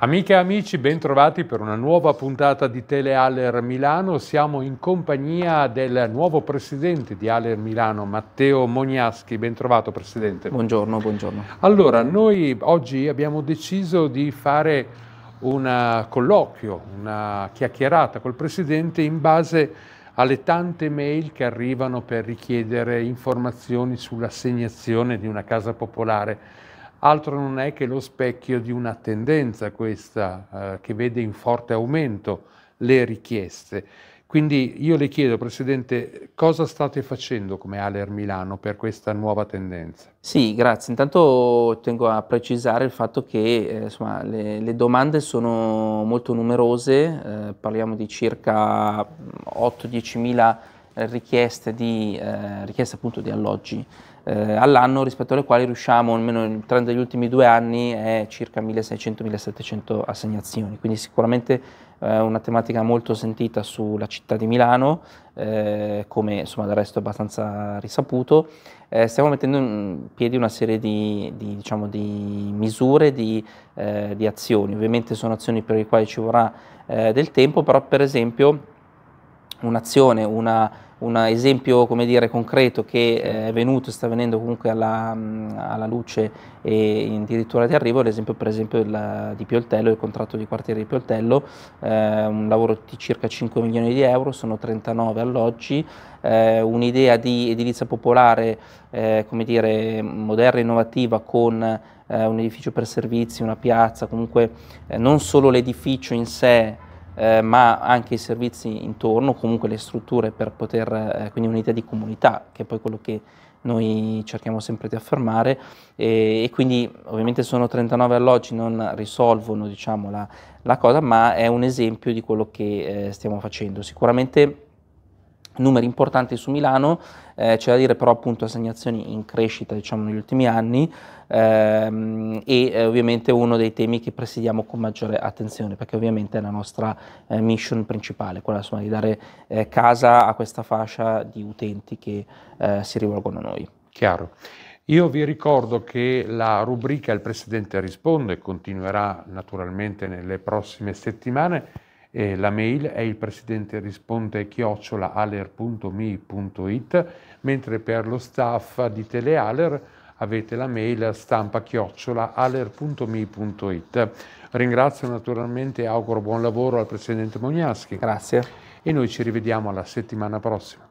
Amiche e amici, bentrovati per una nuova puntata di Telealler Milano. Siamo in compagnia del nuovo presidente di Aller Milano, Matteo Mognaschi. Bentrovato presidente. Buongiorno, buongiorno. Allora, noi oggi abbiamo deciso di fare un colloquio, una chiacchierata col presidente in base alle tante mail che arrivano per richiedere informazioni sull'assegnazione di una casa popolare altro non è che lo specchio di una tendenza questa eh, che vede in forte aumento le richieste. Quindi io le chiedo, Presidente, cosa state facendo come Aler Milano per questa nuova tendenza? Sì, grazie. Intanto tengo a precisare il fatto che eh, insomma, le, le, domande sono molto numerose, eh, parliamo di circa 8-10 mm, mila richieste, di, eh, richieste appunto di alloggi eh, all'anno rispetto alle quali riusciamo, almeno nel trend degli ultimi due anni, è circa 1600-1700 assegnazioni, quindi sicuramente eh, una tematica molto sentita sulla città di Milano, eh, come insomma del resto è abbastanza risaputo. Eh, stiamo mettendo in piedi una serie di, di, diciamo, di misure, di, eh, di, azioni, ovviamente sono azioni per le quali ci vorrà eh, del tempo, però per esempio un'azione, una un esempio dire, concreto che eh, è venuto e sta venendo comunque alla, mm, alla luce e addirittura di arrivo è l'esempio per esempio del, di Pioltello, il contratto di quartiere di Pioltello, eh, un lavoro di circa 5 milioni di euro, sono 39 alloggi, eh, un'idea di edilizia popolare eh, come dire, moderna e innovativa con eh, un edificio per servizi, una piazza, comunque eh, non solo l'edificio in sé eh, ma anche i servizi intorno, comunque le strutture per poter, eh, quindi un'idea di comunità, che è poi quello che noi cerchiamo sempre di affermare e, e quindi ovviamente sono 39 alloggi, non risolvono diciamo, la, la, cosa, ma è un esempio di quello che eh, stiamo facendo. Sicuramente numeri importanti su Milano, eh, c'è da dire però appunto assegnazioni in crescita diciamo negli ultimi anni ehm, e eh, ovviamente uno dei temi che presidiamo con maggiore attenzione perché ovviamente è la nostra eh, mission principale, quella insomma di dare eh, casa a questa fascia di utenti che eh, si rivolgono a noi. Chiaro. Io vi ricordo che la rubrica Il Presidente risponde continuerà naturalmente nelle prossime settimane eh, la mail è il presidente risponde chiocciola aler.mi.it, mentre per lo staff di Telealer avete la mail stampa chiocciola aler.mi.it. Ringrazio naturalmente e auguro buon lavoro al presidente Mognaschi. Grazie. E noi ci rivediamo alla settimana prossima.